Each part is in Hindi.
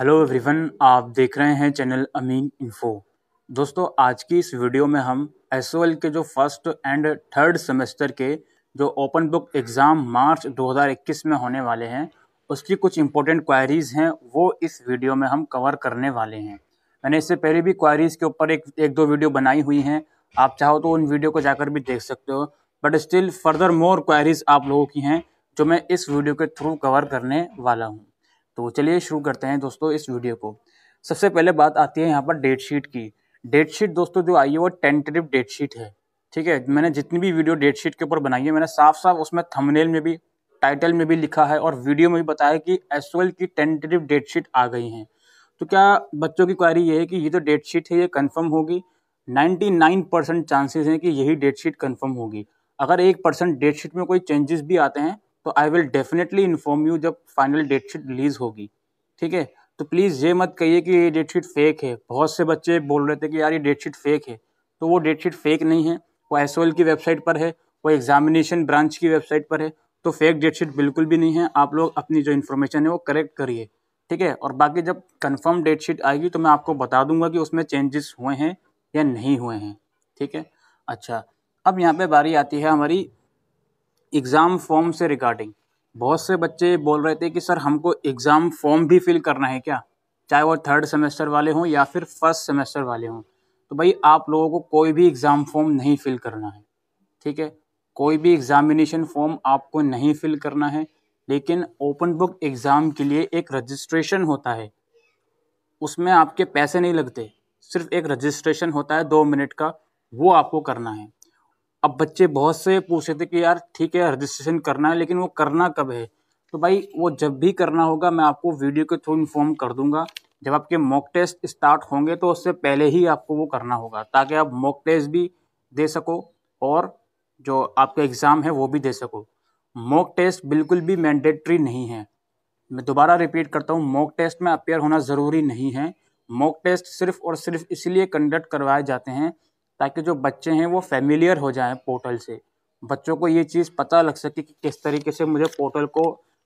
हेलो एवरीवन आप देख रहे हैं चैनल अमीन इन्फो दोस्तों आज की इस वीडियो में हम एस के जो फर्स्ट एंड थर्ड सेमेस्टर के जो ओपन बुक एग्ज़ाम मार्च 2021 में होने वाले हैं उसकी कुछ इंपॉर्टेंट क्वायरीज़ हैं वो इस वीडियो में हम कवर करने वाले हैं मैंने इससे पहले भी क्वायरीज़ के ऊपर एक एक दो वीडियो बनाई हुई हैं आप चाहो तो उन वीडियो को जाकर भी देख सकते हो but still further more queries आप लोगों की हैं जो मैं इस वीडियो के थ्रू कवर करने वाला हूँ तो चलिए शुरू करते हैं दोस्तों इस वीडियो को सबसे पहले बात आती है यहाँ पर डेट शीट की डेट शीट दोस्तों जो आई है वो टेंटेटिव डेट शीट है ठीक है मैंने जितनी भी वीडियो डेट शीट के ऊपर बनाई है मैंने साफ साफ उसमें थंबनेल में भी टाइटल में भी लिखा है और वीडियो में भी बताया कि एस की टेंटेटिव डेट शीट आ गई हैं तो क्या बच्चों की क्वारी ये है कि ये जो तो डेट शीट है ये कन्फर्म होगी नाइन्टी परसेंट चांसेस हैं कि यही डेट शीट कन्फर्म होगी अगर एक परसेंट डेट शीट में कोई चेंजेस भी आते हैं तो I will definitely inform you जब फाइनल डेट शीट रिलीज़ होगी ठीक है तो प्लीज़ ये मत कहिए कि ये डेट शीट फेक है बहुत से बच्चे बोल रहे थे कि यार ये डेट शीट फेक है तो वो डेट शीट फेक नहीं है वो एस की वेबसाइट पर है वो एग्जामिनेशन ब्रांच की वेबसाइट पर है तो फेक डेट शीट बिल्कुल भी नहीं है आप लोग अपनी जो इन्फॉर्मेशन है वो करेक्ट करिए ठीक है और बाकी जब कन्फर्म डेट शीट आएगी तो मैं आपको बता दूंगा कि उसमें चेंजेस हुए हैं या नहीं हुए हैं ठीक है अच्छा अब यहाँ पे बारी आती है हमारी एग्ज़ाम फॉर्म से रिगार्डिंग बहुत से बच्चे बोल रहे थे कि सर हमको एग्ज़ाम फॉर्म भी फिल करना है क्या चाहे वो थर्ड सेमेस्टर वाले हों या फिर फर्स्ट सेमेस्टर वाले हों तो भाई आप लोगों को कोई भी एग्ज़ाम फॉर्म नहीं फिल करना है ठीक है कोई भी एग्ज़ामिनेशन फॉर्म आपको नहीं फिल करना है लेकिन ओपन बुक एग्ज़ाम के लिए एक रजिस्ट्रेशन होता है उसमें आपके पैसे नहीं लगते सिर्फ एक रजिस्ट्रेशन होता है दो मिनट का वो आपको करना है अब बच्चे बहुत से पूछ रहे थे कि यार ठीक है रजिस्ट्रेशन करना है लेकिन वो करना कब है तो भाई वो जब भी करना होगा मैं आपको वीडियो के थ्रू इन्फॉर्म कर दूंगा जब आपके मॉक टेस्ट स्टार्ट होंगे तो उससे पहले ही आपको वो करना होगा ताकि आप मॉक टेस्ट भी दे सको और जो आपका एग्ज़ाम है वो भी दे सको मॉक टेस्ट बिल्कुल भी मैंडेटरी नहीं है मैं दोबारा रिपीट करता हूँ मॉक टेस्ट में अपेयर होना ज़रूरी नहीं है मॉक टेस्ट सिर्फ और सिर्फ इसलिए कंडक्ट करवाए जाते हैं ताकि जो बच्चे हैं वो फेमिलियर हो जाएं पोर्टल से बच्चों को ये चीज़ पता लग सके कि किस तरीके से मुझे पोर्टल को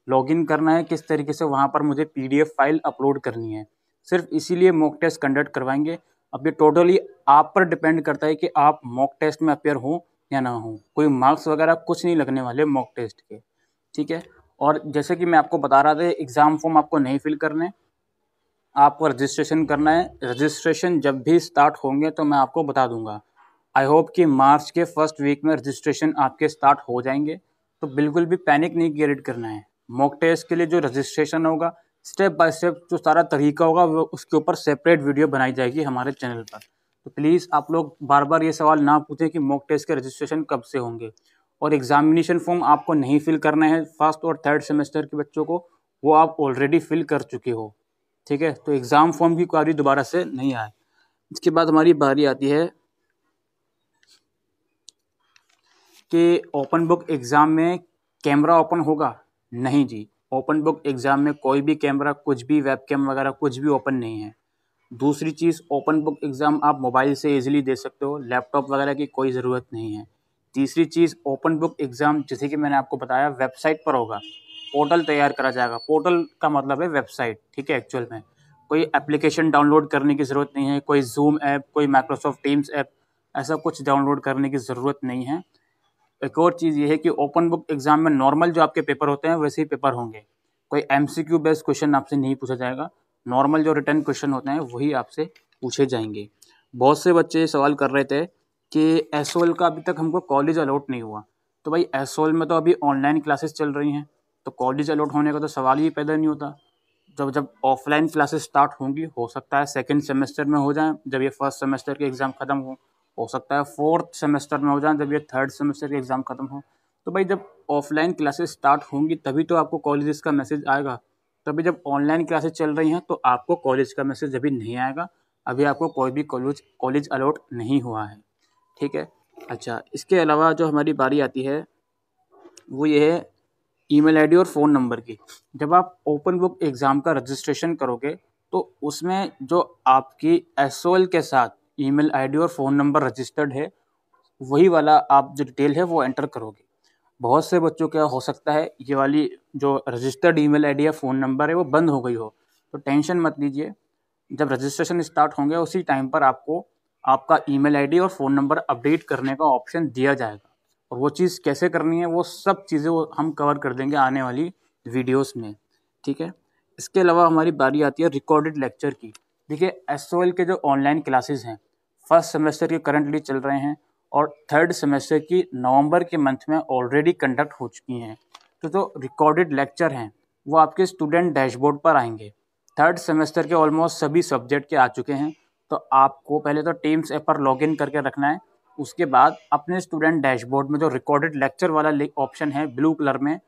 लॉगिन करना है किस तरीके से वहाँ पर मुझे पीडीएफ फाइल अपलोड करनी है सिर्फ इसीलिए मॉक टेस्ट कंडक्ट करवाएंगे अब ये टोटली आप पर डिपेंड करता है कि आप मॉक टेस्ट में अपेयर हों या ना हों कोई मार्क्स वगैरह कुछ नहीं लगने वाले मॉक टेस्ट के ठीक है और जैसे कि मैं आपको बता रहा था एग्ज़ाम फॉर्म आपको नहीं फिल करने आपको रजिस्ट्रेशन करना है रजिस्ट्रेशन जब भी स्टार्ट होंगे तो मैं आपको बता दूंगा आई होप कि मार्च के फर्स्ट वीक में रजिस्ट्रेशन आपके स्टार्ट हो जाएंगे तो बिल्कुल भी पैनिक नहीं क्रिएट करना है मॉक टेस्ट के लिए जो रजिस्ट्रेशन होगा स्टेप बाय स्टेप जो सारा तरीका होगा वो उसके ऊपर सेपरेट वीडियो बनाई जाएगी हमारे चैनल पर तो प्लीज़ आप लोग बार बार ये सवाल ना पूछें कि मॉक टेस्ट के रजिस्ट्रेशन कब से होंगे और एग्जामिनेशन फॉर्म आपको नहीं फिल करना है फर्स्ट और थर्ड सेमेस्टर के बच्चों को वो आप ऑलरेडी फिल कर चुके हो ठीक है तो एग्ज़ाम फॉर्म की क्वारी दोबारा से नहीं आए इसके बाद हमारी बारी आती है कि ओपन बुक एग्ज़ाम में कैमरा ओपन होगा नहीं जी ओपन बुक एग्ज़ाम में कोई भी कैमरा कुछ भी वेब कैम वगैरह कुछ भी ओपन नहीं है दूसरी चीज़ ओपन बुक एग्ज़ाम आप मोबाइल से इजीली दे सकते हो लैपटॉप वगैरह की कोई ज़रूरत नहीं है तीसरी चीज़ ओपन बुक एग्ज़ाम जैसे कि मैंने आपको बताया वेबसाइट पर होगा पोर्टल तैयार करा जाएगा पोर्टल का मतलब है वेबसाइट ठीक है एक्चुअल में कोई एप्लीकेशन डाउनलोड करने की ज़रूरत नहीं है कोई जूम ऐप कोई माइक्रोसॉफ्ट टीम्स ऐप ऐसा कुछ डाउनलोड करने की ज़रूरत नहीं है एक और चीज़ ये है कि ओपन बुक एग्ज़ाम में नॉर्मल जो आपके पेपर होते हैं वैसे ही पेपर होंगे कोई M C Q based question आपसे नहीं पूछा जाएगा नॉर्मल जो रिटर्न क्वेश्चन होते हैं वही आपसे पूछे जाएंगे बहुत से बच्चे सवाल कर रहे थे कि एस का अभी तक हमको कॉलेज अलाउट नहीं हुआ तो भाई एस में तो अभी ऑनलाइन क्लासेस चल रही हैं तो कॉलेज अलॉट होने का तो सवाल ही पैदा नहीं होता जब जब ऑफलाइन क्लासेस स्टार्ट होंगी हो सकता है सेकेंड सेमेस्टर में हो जाए जब ये फर्स्ट सेमेस्टर के एग्ज़ाम ख़त्म हो हो सकता है फोर्थ सेमेस्टर में हो जाए जब ये थर्ड सेमेस्टर के एग्ज़ाम ख़त्म हो तो भाई जब ऑफलाइन क्लासेस स्टार्ट होंगी तभी तो आपको कॉलेज का मैसेज आएगा तभी जब ऑनलाइन क्लासेस चल रही हैं तो आपको कॉलेज का मैसेज अभी नहीं आएगा अभी आपको कोई भी कॉलेज कॉलेज अलॉट नहीं हुआ है ठीक है अच्छा इसके अलावा जो हमारी बारी आती है वो ये है ईमेल आईडी और फ़ोन नंबर की जब आप ओपन बुक एग्ज़ाम का रजिस्ट्रेशन करोगे तो उसमें जो आपकी एस के साथ ईमेल आईडी और फ़ोन नंबर रजिस्टर्ड है वही वाला आप जो डिटेल है वो एंटर करोगे बहुत से बच्चों का हो सकता है ये वाली जो रजिस्टर्ड ईमेल आईडी या फ़ोन नंबर है वो बंद हो गई हो तो टेंशन मत लीजिए जब रजिस्ट्रेशन स्टार्ट होंगे उसी टाइम पर आपको आपका ईमेल आईडी और फ़ोन नंबर अपडेट करने का ऑप्शन दिया जाएगा और वो चीज़ कैसे करनी है वो सब चीज़ें वो हम कवर कर देंगे आने वाली वीडियोस में ठीक है इसके अलावा हमारी बारी आती है रिकॉर्डेड लेक्चर की देखिए एस के जो ऑनलाइन क्लासेस हैं फर्स्ट सेमेस्टर के करंटली चल रहे हैं और थर्ड सेमेस्टर की नवंबर के मंथ में ऑलरेडी कंडक्ट हो चुकी हैं तो जो तो रिकॉर्डेड लेक्चर हैं वो आपके स्टूडेंट डैशबोर्ड पर आएंगे थर्ड सेमेस्टर के ऑलमोस्ट सभी सब्जेक्ट के आ चुके हैं तो आपको पहले तो टीम्स ऐप पर लॉग करके रखना है उसके बाद अपने स्टूडेंट डैशबोर्ड में जो रिकॉर्डेड लेक्चर वाला ऑप्शन है ब्लू कलर में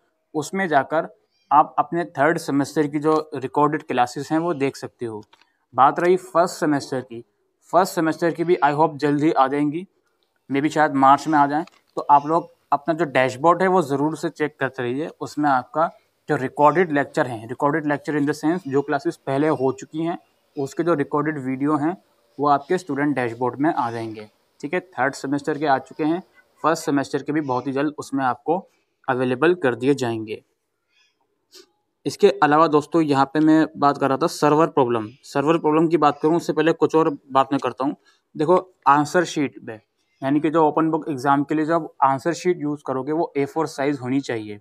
उसमें जाकर आप अपने थर्ड सेमेस्टर की जो रिकॉर्डेड क्लासेस हैं वो देख सकते हो बात रही फर्स्ट सेमेस्टर की फर्स्ट सेमेस्टर की भी आई होप जल्द ही आ जाएंगी मे बी शायद मार्च में आ जाएँ तो आप लोग अपना जो डैशबोर्ड है वो ज़रूर से चेक करते रहिए उसमें आपका जो रिकॉर्डेड लेक्चर हैं recorded lecture in the sense जो क्लासेस पहले हो चुकी हैं उसके जो रिकॉर्डेड वीडियो हैं वो आपके स्टूडेंट डैशबोर्ड में आ जाएंगे ठीक है थर्ड सेमेस्टर के आ चुके हैं फर्स्ट सेमेस्टर के भी बहुत ही जल्द उसमें आपको अवेलेबल कर दिए जाएंगे इसके अलावा दोस्तों यहाँ पे मैं बात कर रहा था सर्वर प्रॉब्लम सर्वर प्रॉब्लम की बात करूँ उससे पहले कुछ और बात मैं करता हूँ देखो आंसर शीट में यानी कि जो ओपन बुक एग्ज़ाम के लिए जो आंसर शीट यूज़ करोगे वो ए फोर साइज़ होनी चाहिए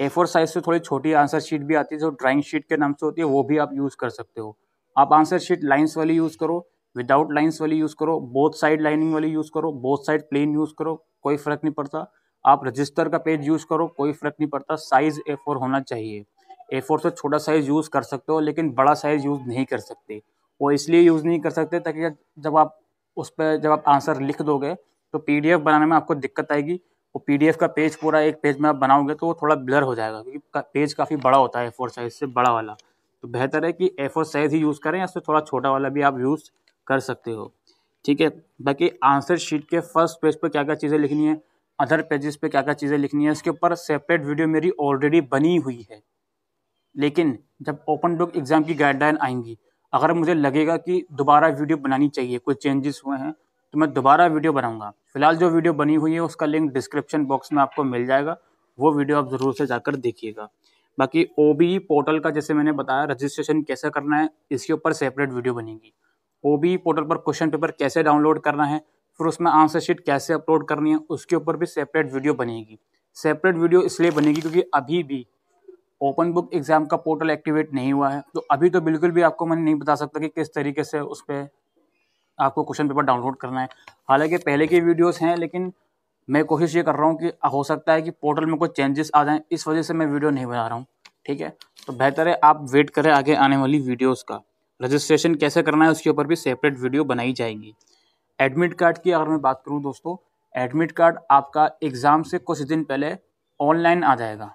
ए फोर साइज़ से थोड़ी छोटी आंसर शीट भी आती है जो ड्राइंग शीट के नाम से होती है वो भी आप यूज़ कर सकते हो आप आंसर शीट लाइन्स वाली यूज़ करो विदाउट लाइन्स वाली यूज़ करो बोथ साइड लाइनिंग वाली यूज़ करो बोथ साइड प्लेन यूज़ करो कोई फ़र्क नहीं पड़ता आप रजिस्टर का पेज यूज़ करो कोई फ़र्क नहीं पड़ता साइज़ ए फोर होना चाहिए ए फोर से तो छोटा साइज़ यूज़ कर सकते हो लेकिन बड़ा साइज़ यूज़ नहीं कर सकते वो इसलिए यूज़ नहीं कर सकते ताकि जब आप उस पर जब आप आंसर लिख दोगे तो पी बनाने में आपको दिक्कत आएगी वो पी का पेज पूरा एक पेज में आप बनाओगे तो वो थोड़ा ब्लर हो जाएगा क्योंकि पेज काफ़ी बड़ा होता है ए फोर साइज़ से बड़ा वाला तो बेहतर है कि ए फोर साइज़ ही यूज़ करें या उससे थोड़ा छोटा वाला भी आप यूज़ कर सकते हो ठीक है बाकी आंसर शीट के फर्स्ट पेज पर क्या क्या चीज़ें लिखनी है अदर पेजेस पे क्या क्या चीज़ें लिखनी है इसके ऊपर सेपरेट वीडियो मेरी ऑलरेडी बनी हुई है लेकिन जब ओपन बुक एग्ज़ाम की गाइडलाइन आएंगी अगर मुझे लगेगा कि दोबारा वीडियो बनानी चाहिए कुछ चेंजेस हुए हैं तो मैं दोबारा वीडियो बनाऊंगा फिलहाल जो वीडियो बनी हुई है उसका लिंक डिस्क्रिप्शन बॉक्स में आपको मिल जाएगा वो वीडियो आप ज़रूर से जाकर देखिएगा बाकी ओ पोर्टल e का जैसे मैंने बताया रजिस्ट्रेशन कैसे करना है इसके ऊपर सेपरेट वीडियो बनेगी ओ पोर्टल पर क्वेश्चन पेपर कैसे डाउनलोड करना है फिर उसमें आंसर शीट कैसे अपलोड करनी है उसके ऊपर भी सेपरेट वीडियो बनेगी सेपरेट वीडियो इसलिए बनेगी क्योंकि अभी भी ओपन बुक एग्ज़ाम का पोर्टल एक्टिवेट नहीं हुआ है तो अभी तो बिल्कुल भी आपको मैं नहीं बता सकता कि किस तरीके से उस पर आपको क्वेश्चन पेपर डाउनलोड करना है हालांकि पहले के वीडियोस हैं लेकिन मैं कोशिश ये कर रहा हूँ कि हो सकता है कि पोर्टल में कुछ चेंजेस आ जाएँ इस वजह से मैं वीडियो नहीं बना रहा हूँ ठीक है तो बेहतर है आप वेट करें आगे आने वाली वीडियोज़ का रजिस्ट्रेशन कैसे करना है उसके ऊपर भी सेपरेट वीडियो बनाई जाएगी एडमिट कार्ड की अगर मैं बात करूँ दोस्तों एडमिट कार्ड आपका एग्ज़ाम से कुछ दिन पहले ऑनलाइन आ जाएगा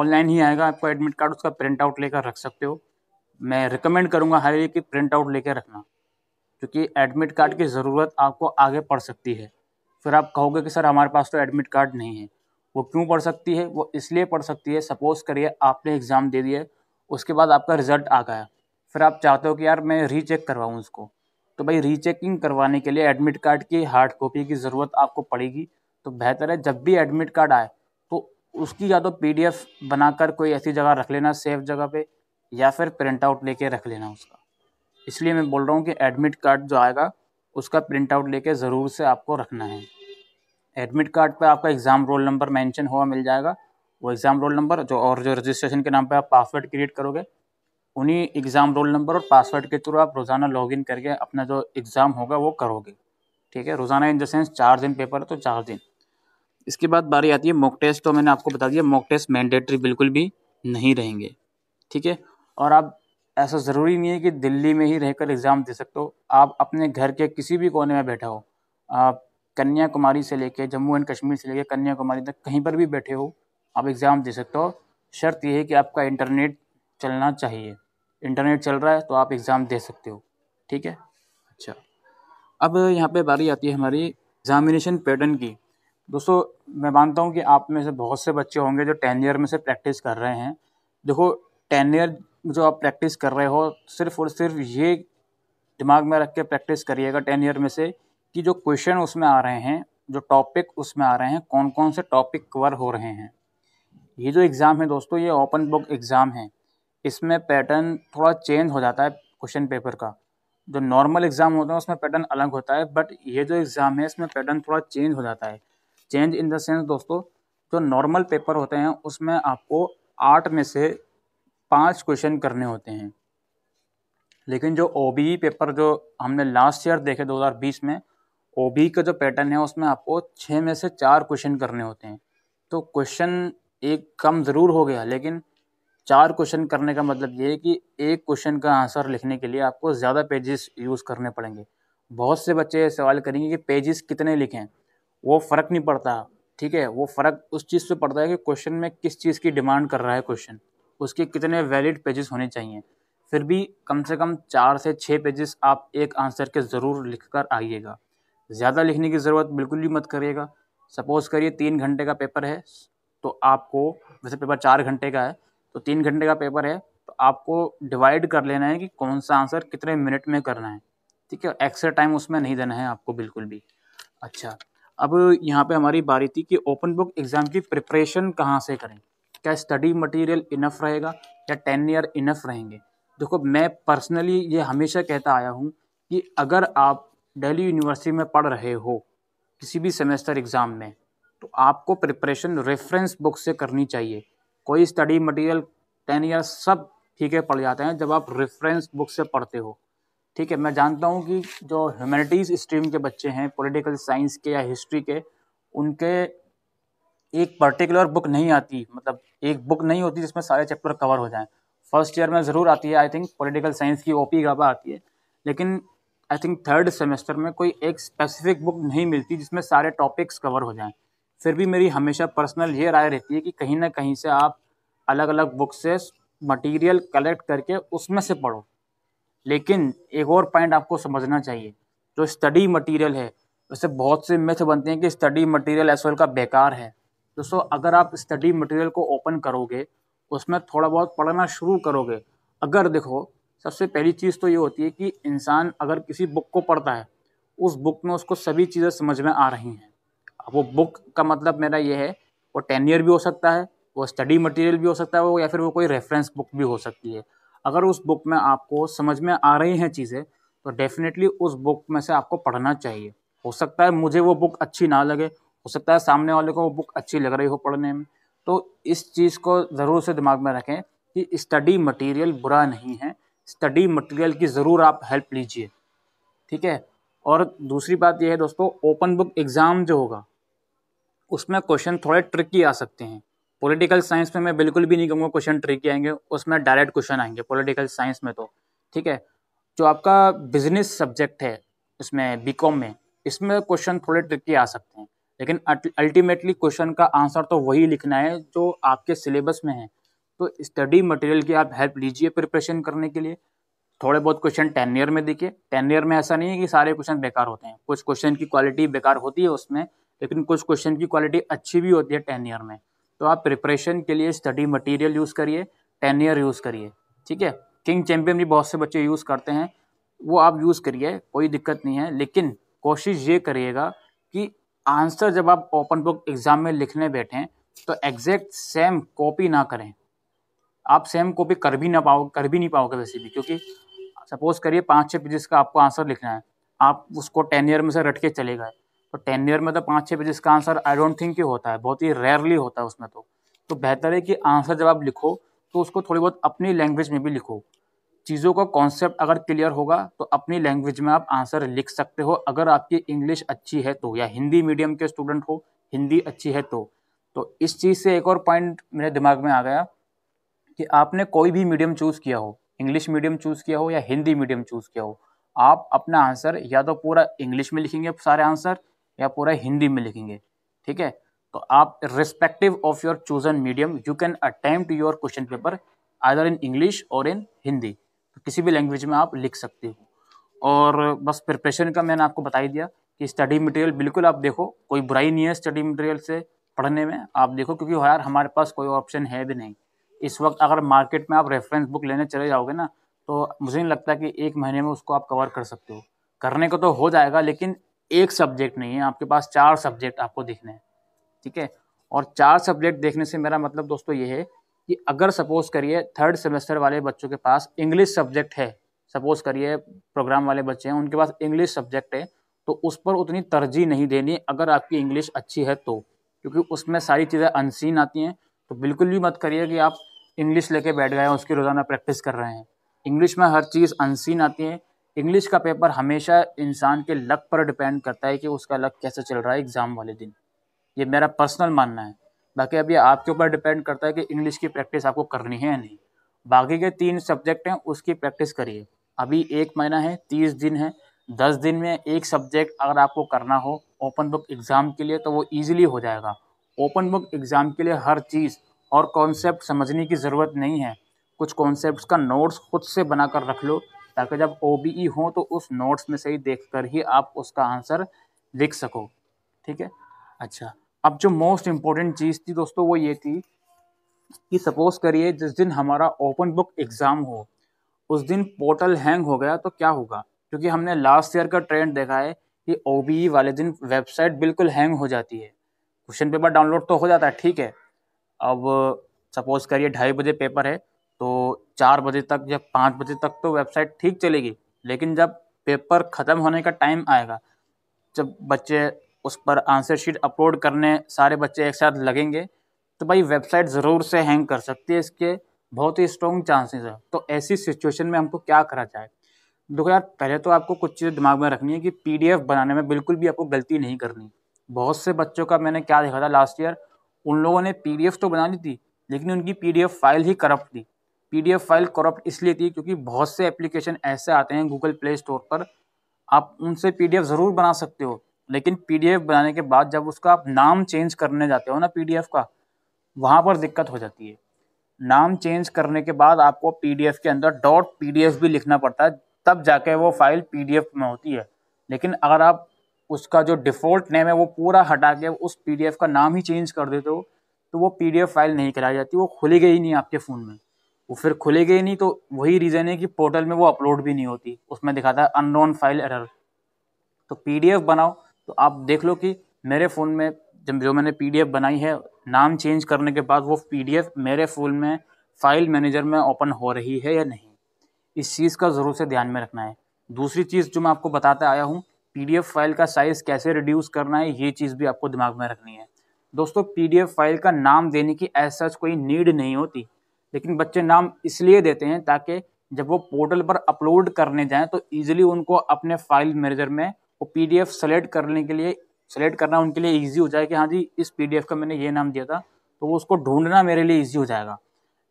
ऑनलाइन ही आएगा आपको एडमिट कार्ड उसका प्रिंट आउट लेकर रख सकते हो मैं रिकमेंड करूँगा हर एक प्रिंट आउट लेकर रखना क्योंकि एडमिट कार्ड की ज़रूरत आपको आगे पड़ सकती है फिर आप कहोगे कि सर हमारे पास तो एडमिट कार्ड नहीं है वो क्यों पढ़ सकती है वो इसलिए पढ़ सकती है सपोज़ करिए आपने एग्ज़ाम दे दिया उसके बाद आपका रिज़ल्ट आ गया फिर आप चाहते हो कि यार मैं रीचेक करवाऊँ उसको तो भाई रीचेकिंग करवाने के लिए एडमिट कार्ड की हार्ड कॉपी की ज़रूरत आपको पड़ेगी तो बेहतर है जब भी एडमिट कार्ड आए तो उसकी या तो पी बनाकर कोई ऐसी जगह रख लेना सेफ जगह पे या फिर प्रिंट आउट लेके रख लेना उसका इसलिए मैं बोल रहा हूँ कि एडमिट कार्ड जो आएगा उसका प्रिंट आउट लेके ज़रूर से आपको रखना है एडमिट कार्ड पे आपका एग्ज़ाम रोल नंबर मेंशन हुआ मिल जाएगा वो एग्ज़ाम रोल नंबर जो और जो रजिस्ट्रेशन के नाम पे आप पासवर्ड क्रिएट करोगे उन्हीं एग्ज़ाम रोल नंबर और पासवर्ड के थ्रू आप रोज़ाना लॉगिन करके अपना जो एग्ज़ाम होगा वो करोगे ठीक है रोज़ाना इन द सेंस चार दिन पेपर है तो चार दिन इसके बाद बारी आती है मॉक टेस्ट तो मैंने आपको बता दिया मॉक टेस्ट मैंडेटरी बिल्कुल भी नहीं रहेंगे ठीक है और आप ऐसा ज़रूरी नहीं है कि दिल्ली में ही रहकर एग्ज़ाम दे सकते हो आप अपने घर के किसी भी कोने में बैठा हो आप कन्याकुमारी से लेके जम्मू एंड कश्मीर से लेके कन्याकुमारी तक कहीं पर भी बैठे हो आप एग्ज़ाम दे सकते हो शर्त यह है कि आपका इंटरनेट चलना चाहिए इंटरनेट चल रहा है तो आप एग्ज़ाम दे सकते हो ठीक है अच्छा अब यहाँ पे बारी आती है हमारी एग्ज़ामिनेशन पैटर्न की दोस्तों मैं मानता हूँ कि आप में से बहुत से बच्चे होंगे जो टेन ईयर में से प्रैक्टिस कर रहे हैं देखो टेन ईयर जो आप प्रैक्टिस कर रहे हो सिर्फ और सिर्फ ये दिमाग में रख के प्रैक्टिस करिएगा टेन ईयर में से कि जो क्वेश्चन उसमें आ रहे हैं जो टॉपिक उसमें आ रहे हैं कौन कौन से टॉपिक कवर हो रहे हैं ये जो एग्ज़ाम है दोस्तों ये ओपन बुक एग्ज़ाम है इसमें पैटर्न थोड़ा चेंज हो जाता है क्वेश्चन पेपर का जो नॉर्मल एग्ज़ाम होता है उसमें पैटर्न अलग होता है बट ये जो एग्ज़ाम है इसमें पैटर्न थोड़ा चेंज हो जाता है चेंज इन देंस दोस्तों जो नॉर्मल पेपर होते हैं उसमें आपको आठ में से पाँच क्वेश्चन करने होते हैं लेकिन जो ओ पेपर जो हमने लास्ट ईयर देखे 2020 में ओ का जो पैटर्न है उसमें आपको छः में से चार क्वेश्चन करने होते हैं तो क्वेश्चन एक कम ज़रूर हो गया लेकिन चार क्वेश्चन करने का मतलब ये है कि एक क्वेश्चन का आंसर लिखने के लिए आपको ज़्यादा पेजेस यूज़ करने पड़ेंगे बहुत से बच्चे सवाल करेंगे कि पेजेस कितने लिखें वो फ़र्क नहीं पड़ता ठीक है वो फ़र्क उस चीज़ से पड़ता है कि क्वेश्चन में किस चीज़ की डिमांड कर रहा है क्वेश्चन उसके कितने वैलिड पेजेस होने चाहिए फिर भी कम से कम चार से छः पेजेस आप एक आंसर के ज़रूर लिख कर आइएगा ज़्यादा लिखने की ज़रूरत बिल्कुल भी मत करिएगा सपोज़ करिए तीन घंटे का पेपर है तो आपको वैसे पेपर चार घंटे का है तो तीन घंटे का पेपर है तो आपको डिवाइड कर लेना है कि कौन सा आंसर कितने मिनट में करना है ठीक है एक्स्ट्रा टाइम उसमें नहीं देना है आपको बिल्कुल भी अच्छा अब यहाँ पे हमारी बारी थी कि ओपन बुक एग्ज़ाम की प्रिपरेशन कहाँ से करें क्या स्टडी मटेरियल इनफ रहेगा या टेन ईयर इनफ रहेंगे देखो मैं पर्सनली ये हमेशा कहता आया हूँ कि अगर आप दिल्ली यूनिवर्सिटी में पढ़ रहे हो किसी भी सेमेस्टर एग्ज़ाम में तो आपको प्रिपरेशन रेफरेंस बुक से करनी चाहिए कोई स्टडी मटेरियल टेन ईयर सब ठीक है पड़ जाते हैं जब आप रेफरेंस बुक से पढ़ते हो ठीक है मैं जानता हूँ कि जो ह्यूमैनिटीज़ स्ट्रीम के बच्चे हैं पॉलिटिकल साइंस के या हिस्ट्री के उनके एक पर्टिकुलर बुक नहीं आती मतलब एक बुक नहीं होती जिसमें सारे चैप्टर कवर हो जाएं फर्स्ट ईयर में ज़रूर आती है आई थिंक पॉलिटिकल साइंस की ओपी गाबा आती है लेकिन आई थिंक थर्ड सेमेस्टर में कोई एक स्पेसिफिक बुक नहीं मिलती जिसमें सारे टॉपिक्स कवर हो जाएं फिर भी मेरी हमेशा पर्सनल ये राय रहती है कि कहीं ना कहीं से आप अलग अलग बुक से मटीरियल कलेक्ट करके उसमें से पढ़ो लेकिन एक और पॉइंट आपको समझना चाहिए जो स्टडी मटेरियल है वैसे बहुत से मिथ बनते हैं कि स्टडी मटेरियल एस का बेकार है दोस्तों अगर आप स्टडी मटेरियल को ओपन करोगे उसमें थोड़ा बहुत पढ़ना शुरू करोगे अगर देखो सबसे पहली चीज़ तो ये होती है कि इंसान अगर किसी बुक को पढ़ता है उस बुक में उसको सभी चीज़ें समझ में आ रही हैं वो बुक का मतलब मेरा ये है वो टेन ईयर भी हो सकता है वो स्टडी मटेरियल भी हो सकता है वो या फिर वो कोई रेफरेंस बुक भी हो सकती है अगर उस बुक में आपको समझ में आ रही हैं चीज़ें तो डेफिनेटली उस बुक में से आपको पढ़ना चाहिए हो सकता है मुझे वो बुक अच्छी ना लगे हो सकता है सामने वाले को वो बुक अच्छी लग रही हो पढ़ने में तो इस चीज़ को ज़रूर से दिमाग में रखें कि स्टडी मटेरियल बुरा नहीं है स्टडी मटेरियल की ज़रूर आप हेल्प लीजिए ठीक है और दूसरी बात यह है दोस्तों ओपन बुक एग्ज़ाम जो होगा उसमें क्वेश्चन थोड़े ट्रिकी आ सकते हैं पॉलिटिकल साइंस में मैं बिल्कुल भी नहीं कहूँगा क्वेश्चन ट्रिकी आएंगे उसमें डायरेक्ट क्वेश्चन आएंगे पॉलिटिकल साइंस में तो ठीक है जो आपका बिजनेस सब्जेक्ट है इसमें बी में इसमें क्वेश्चन थोड़े ट्रिकी आ सकते हैं लेकिन अल्टीमेटली क्वेश्चन का आंसर तो वही लिखना है जो आपके सिलेबस में है तो स्टडी मटेरियल की आप हेल्प लीजिए प्रिपरेशन करने के लिए थोड़े बहुत क्वेश्चन टेन ईयर में देखिए टेन ईयर में ऐसा नहीं है कि सारे क्वेश्चन बेकार होते हैं कुछ क्वेश्चन की क्वालिटी बेकार होती है उसमें लेकिन कुछ क्वेश्चन की क्वालिटी अच्छी भी होती है टेन ईयर में तो आप प्रिपरेशन के लिए स्टडी मटेरियल यूज़ करिए टेन ईयर यूज़ करिए ठीक है किंग चैम्पियन भी बहुत से बच्चे यूज़ करते हैं वो आप यूज़ करिए कोई दिक्कत नहीं है लेकिन कोशिश ये करिएगा कि आंसर जब आप ओपन बुक एग्ज़ाम में लिखने बैठें तो एग्जैक्ट सेम कॉपी ना करें आप सेम कॉपी कर भी ना पाओ कर भी नहीं पाओगे वैसे भी क्योंकि सपोज़ करिए पाँच छः पेजेस का आपको आंसर लिखना है आप उसको टेन ईयर में से रट के चले गए तो टेन ईयर में तो पाँच छः पेजेस का आंसर आई डोंट थिंक ही होता है बहुत ही रेयरली होता है उसमें तो तो बेहतर है कि आंसर जब आप लिखो तो उसको थोड़ी बहुत अपनी लैंग्वेज में भी लिखो चीज़ों का कॉन्सेप्ट अगर क्लियर होगा तो अपनी लैंग्वेज में आप आंसर लिख सकते हो अगर आपकी इंग्लिश अच्छी है तो या हिंदी मीडियम के स्टूडेंट हो हिंदी अच्छी है तो तो इस चीज़ से एक और पॉइंट मेरे दिमाग में आ गया कि आपने कोई भी मीडियम चूज़ किया हो इंग्लिश मीडियम चूज़ किया हो या हिंदी मीडियम चूज़ किया हो आप अपना आंसर या तो पूरा इंग्लिश में लिखेंगे सारे आंसर या पूरा हिंदी में लिखेंगे ठीक है तो आप respective of your chosen medium you can attempt your question paper rather in English और इन हिंदी तो किसी भी लैंग्वेज में आप लिख सकते हो और बस प्रिपरेशन का मैंने आपको बता ही दिया कि स्टडी मटेरियल बिल्कुल आप देखो कोई बुराई नहीं है स्टडी मटेरियल से पढ़ने में आप देखो क्योंकि हाँ यार हमारे पास कोई ऑप्शन है भी नहीं इस वक्त अगर मार्केट में आप रेफरेंस बुक लेने चले जाओगे ना तो मुझे नहीं लगता कि एक महीने में उसको आप कवर कर सकते हो करने को तो हो जाएगा लेकिन एक सब्जेक्ट नहीं है आपके पास चार सब्जेक्ट आपको देखने हैं ठीक है और चार सब्जेक्ट देखने से मेरा मतलब दोस्तों ये है कि अगर सपोज करिए थर्ड सेमेस्टर वाले बच्चों के पास इंग्लिश सब्जेक्ट है सपोज करिए प्रोग्राम वाले बच्चे हैं उनके पास इंग्लिश सब्जेक्ट है तो उस पर उतनी तरजीह नहीं देनी अगर आपकी इंग्लिश अच्छी है तो क्योंकि उसमें सारी चीज़ें अनसीन आती हैं तो बिल्कुल भी मत करिए कि आप इंग्लिश लेके बैठ गए हैं उसकी रोज़ाना प्रैक्टिस कर रहे हैं इंग्लिश में हर चीज़ अनसीन आती है इंग्लिश का पेपर हमेशा इंसान के लक पर डिपेंड करता है कि उसका लक कैसे चल रहा है एग्ज़ाम वाले दिन ये मेरा पर्सनल मानना है बाकी अब ये आपके ऊपर डिपेंड करता है कि इंग्लिश की प्रैक्टिस आपको करनी है या नहीं बाकी के तीन सब्जेक्ट हैं उसकी प्रैक्टिस करिए अभी एक महीना है तीस दिन है दस दिन में एक सब्जेक्ट अगर आपको करना हो ओपन बुक एग्ज़ाम के लिए तो वो ईजिली हो जाएगा ओपन बुक एग्ज़ाम के लिए हर चीज़ और कॉन्सेप्ट समझने की ज़रूरत नहीं है कुछ कॉन्सेप्ट का नोट्स खुद से बनाकर रख लो ताकि तो जब ओ बी e हो तो उस नोट्स में से ही देख कर ही आप उसका आंसर लिख सको ठीक है अच्छा अब जो मोस्ट इम्पोर्टेंट चीज़ थी दोस्तों वो ये थी कि सपोज़ करिए जिस दिन हमारा ओपन बुक एग्ज़ाम हो उस दिन पोर्टल हैंग हो गया तो क्या होगा क्योंकि हमने लास्ट ईयर का ट्रेंड देखा है कि ओ e वाले दिन वेबसाइट बिल्कुल हैंग हो जाती है क्वेश्चन पेपर डाउनलोड तो हो जाता है ठीक है अब सपोज़ करिए ढाई बजे पेपर है तो चार बजे तक या पाँच बजे तक तो वेबसाइट ठीक चलेगी लेकिन जब पेपर ख़त्म होने का टाइम आएगा जब बच्चे उस पर आंसर शीट अपलोड करने सारे बच्चे एक साथ लगेंगे तो भाई वेबसाइट ज़रूर से हैंग कर सकती है इसके बहुत ही स्ट्रॉन्ग चांसेस है तो ऐसी सिचुएशन में हमको क्या करा जाए देखो यार पहले तो आपको कुछ चीज़ें दिमाग में रखनी है कि पी बनाने में बिल्कुल भी आपको गलती नहीं करनी बहुत से बच्चों का मैंने क्या देखा था लास्ट ईयर उन लोगों ने पी तो बना ली थी लेकिन उनकी पी फाइल ही करप्ट थी पीडीएफ फाइल करप्ट इसलिए थी क्योंकि बहुत से एप्लीकेशन ऐसे आते हैं गूगल प्ले स्टोर पर आप उनसे पीडीएफ ज़रूर बना सकते हो लेकिन पीडीएफ बनाने के बाद जब उसका आप नाम चेंज करने जाते हो ना पीडीएफ का वहाँ पर दिक्कत हो जाती है नाम चेंज करने के बाद आपको पीडीएफ के अंदर डॉट पी भी लिखना पड़ता है तब जाके वो फाइल पी में होती है लेकिन अगर आप उसका जो डिफ़ॉल्ट नेम है वो पूरा हटा के उस पी का नाम ही चेंज कर देते हो तो वो पी फाइल नहीं कराई जाती वो खुली गई नहीं आपके फ़ोन में वो फिर खुलेगी ही नहीं तो वही रीज़न है कि पोर्टल में वो अपलोड भी नहीं होती उसमें दिखाता है अनोन फाइल एरर तो पीडीएफ बनाओ तो आप देख लो कि मेरे फ़ोन में जब जो मैंने पीडीएफ बनाई है नाम चेंज करने के बाद वो पीडीएफ मेरे फ़ोन में फाइल मैनेजर में ओपन हो रही है या नहीं इस चीज़ का ज़रूर से ध्यान में रखना है दूसरी चीज़ जो मैं आपको बताते आया हूँ पी फाइल का साइज़ कैसे रिड्यूस करना है ये चीज़ भी आपको दिमाग में रखनी है दोस्तों पी फाइल का नाम देने की ऐसा कोई नीड नहीं होती लेकिन बच्चे नाम इसलिए देते हैं ताकि जब वो पोर्टल पर अपलोड करने जाएं तो ईजिली उनको अपने फाइल मैनेजर में वो पी डी सेलेक्ट करने के लिए सेलेक्ट करना उनके लिए ईजी हो जाए कि हाँ जी इस पी का मैंने ये नाम दिया था तो वो उसको ढूंढना मेरे लिए ईजी हो जाएगा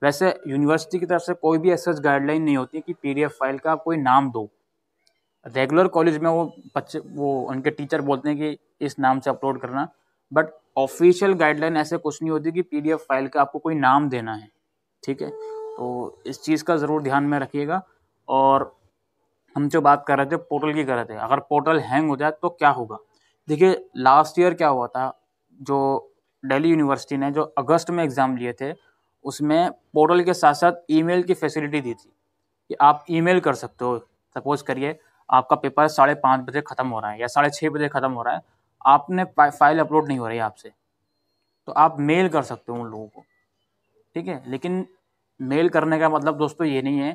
वैसे यूनिवर्सिटी की तरफ से कोई भी ऐसा गाइडलाइन नहीं होती कि पी फाइल का कोई नाम दो रेगुलर कॉलेज में वो बच्चे वो उनके टीचर बोलते हैं कि इस नाम से अपलोड करना बट ऑफिशियल गाइडलाइन ऐसे कुछ नहीं होती कि पी फाइल का आपको कोई नाम देना है ठीक है तो इस चीज़ का ज़रूर ध्यान में रखिएगा और हम जो बात कर रहे थे पोर्टल की कर रहे थे अगर पोर्टल हैंग हो जाए तो क्या होगा देखिए लास्ट ईयर क्या हुआ था जो दिल्ली यूनिवर्सिटी ने जो अगस्त में एग्ज़ाम लिए थे उसमें पोर्टल के साथ साथ ईमेल की फैसिलिटी दी थी कि आप ईमेल कर सकते हो सपोज करिए आपका पेपर साढ़े पाँच बजे ख़त्म हो रहा है या साढ़े छः बजे ख़त्म हो रहा है आपने फाइल अपलोड नहीं हो रही है आपसे तो आप मेल कर सकते हो उन लोगों को ठीक है लेकिन मेल करने का मतलब दोस्तों ये नहीं है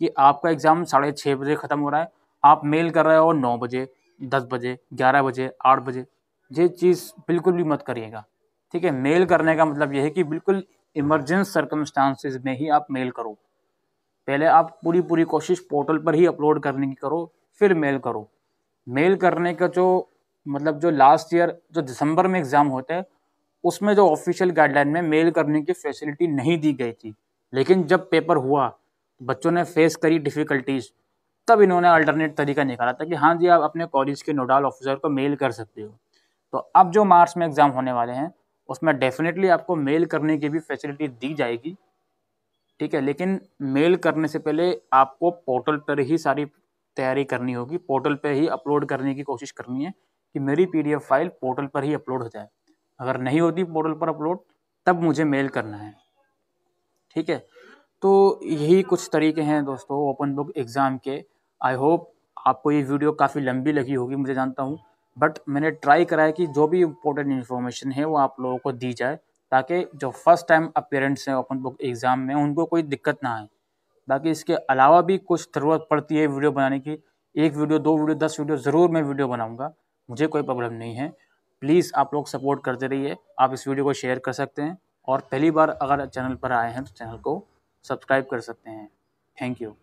कि आपका एग्ज़ाम साढ़े छः बजे ख़त्म हो रहा है आप मेल कर रहे हो नौ बजे दस बजे ग्यारह बजे आठ बजे ये चीज़ बिल्कुल भी मत करिएगा ठीक है मेल करने का मतलब यह है कि बिल्कुल इमरजेंस सर्कमस्टांसिस में ही आप मेल करो पहले आप पूरी पूरी कोशिश पोर्टल पर ही अपलोड करने की करो फिर मेल करो मेल करने का जो मतलब जो लास्ट ईयर जो दिसंबर में एग्ज़ाम होता है उसमें जो ऑफिशियल गाइडलाइन में मेल करने की फैसिलिटी नहीं दी गई थी लेकिन जब पेपर हुआ बच्चों ने फेस करी डिफ़िकल्टीज तब इन्होंने अल्टरनेट तरीका निकाला था कि हाँ जी आप अपने कॉलेज के नोडाल ऑफिसर को मेल कर सकते हो तो अब जो मार्च में एग्ज़ाम होने वाले हैं उसमें डेफिनेटली आपको मेल करने की भी फैसिलिटी दी जाएगी ठीक है लेकिन मेल करने से पहले आपको पोर्टल पर ही सारी तैयारी करनी होगी पोर्टल पर ही अपलोड करने की कोशिश करनी है कि मेरी पीडीएफ फाइल पोर्टल पर ही अपलोड हो जाए अगर नहीं होती पोर्टल पर अपलोड तब मुझे मेल करना है ठीक है तो यही कुछ तरीके हैं दोस्तों ओपन बुक एग्ज़ाम के आई होप आपको ये वीडियो काफ़ी लंबी लगी होगी मुझे जानता हूँ बट मैंने ट्राई करा है कि जो भी इम्पोर्टेंट इन्फॉर्मेशन है वो आप लोगों को दी जाए ताकि जो फर्स्ट टाइम अपेरेंट्स हैं ओपन बुक एग्ज़ाम में उनको कोई दिक्कत ना आए बाकी इसके अलावा भी कुछ ज़रूरत पड़ती है वीडियो बनाने की एक वीडियो दो वीडियो दस वीडियो ज़रूर मैं वीडियो बनाऊँगा मुझे कोई प्रॉब्लम नहीं है प्लीज़ आप लोग सपोर्ट करते रहिए आप इस वीडियो को शेयर कर सकते हैं और पहली बार अगर चैनल पर आए हैं तो चैनल को सब्सक्राइब कर सकते हैं थैंक यू